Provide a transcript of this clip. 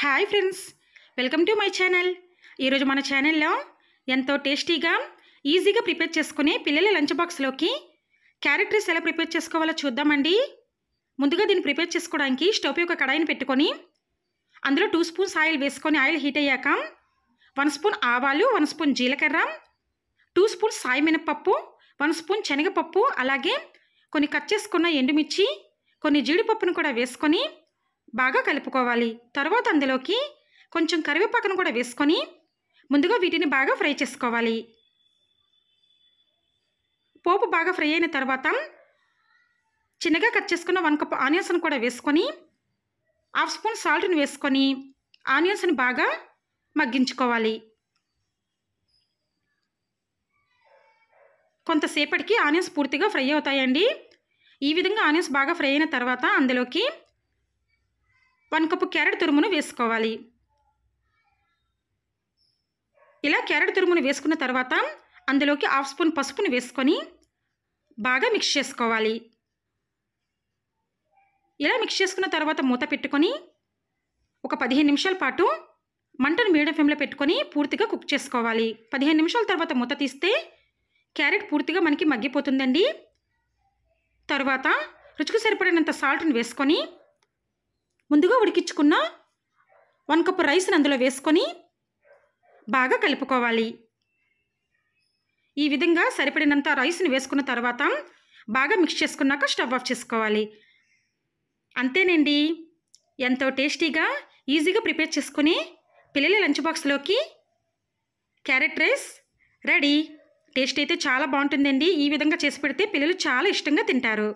hi friends welcome to my channel ఈరోజు మన ఛానల్లో ఎంతో టేస్టీగా ఈజీగా ప్రిపేర్ చేసుకుని పిల్లల లంచ్ బాక్స్లోకి క్యారెట్ రైస్ ఎలా ప్రిపేర్ చేసుకోవాలో చూద్దామండి ముందుగా దీన్ని ప్రిపేర్ చేసుకోవడానికి స్టవ్ ఒక కడాయిని పెట్టుకొని అందులో టూ స్పూన్స్ ఆయిల్ వేసుకొని ఆయిల్ హీట్ అయ్యాక వన్ స్పూన్ ఆవాలు వన్ స్పూన్ జీలకర్ర టూ స్పూన్స్ సాయి మినపప్పు వన్ స్పూన్ శనగపప్పు అలాగే కొన్ని కట్ చేసుకున్న ఎండుమిర్చి కొన్ని జీడిపప్పును కూడా వేసుకొని బాగా కలుపుకోవాలి తర్వాత అందులోకి కొంచెం కరివేపాకును కూడా వేసుకొని ముందుగా వీటిని బాగా ఫ్రై చేసుకోవాలి పోపు బాగా ఫ్రై అయిన తర్వాత చిన్నగా కట్ చేసుకున్న వన్ కప్ ఆనియన్స్ను కూడా వేసుకొని హాఫ్ స్పూన్ సాల్ట్ని వేసుకొని ఆనియన్స్ని బాగా మగ్గించుకోవాలి కొంతసేపటికి ఆనియన్స్ పూర్తిగా ఫ్రై అవుతాయండి ఈ విధంగా ఆనియన్స్ బాగా ఫ్రై అయిన తర్వాత అందులోకి వన్ కప్పు క్యారెట్ తురుమును వేసుకోవాలి ఇలా క్యారెట్ తురుమును వేసుకున్న తర్వాత అందులోకి హాఫ్ స్పూన్ పసుపును వేసుకొని బాగా మిక్స్ చేసుకోవాలి ఇలా మిక్స్ చేసుకున్న తర్వాత మూత పెట్టుకొని ఒక పదిహేను నిమిషాల పాటు మంటను మీడియం ఫ్లేమ్లో పెట్టుకొని పూర్తిగా కుక్ చేసుకోవాలి పదిహేను నిమిషాల తర్వాత మూత తీస్తే క్యారెట్ పూర్తిగా మనకి మగ్గిపోతుందండి తర్వాత రుచికి సరిపడినంత సాల్ట్ని వేసుకొని ముందుగా ఉడికించుకున్న వన్ కప్పు రైస్ని అందులో వేసుకొని బాగా కలుపుకోవాలి ఈ విధంగా సరిపడినంత రైస్ని వేసుకున్న తర్వాత బాగా మిక్స్ చేసుకున్నాక స్టవ్ ఆఫ్ చేసుకోవాలి అంతేనండి ఎంతో టేస్టీగా ఈజీగా ప్రిపేర్ చేసుకుని పిల్లల లంచ్ బాక్స్లోకి క్యారెట్ రైస్ రెడీ టేస్ట్ అయితే చాలా బాగుంటుందండి ఈ విధంగా చేసి పెడితే పిల్లలు చాలా ఇష్టంగా తింటారు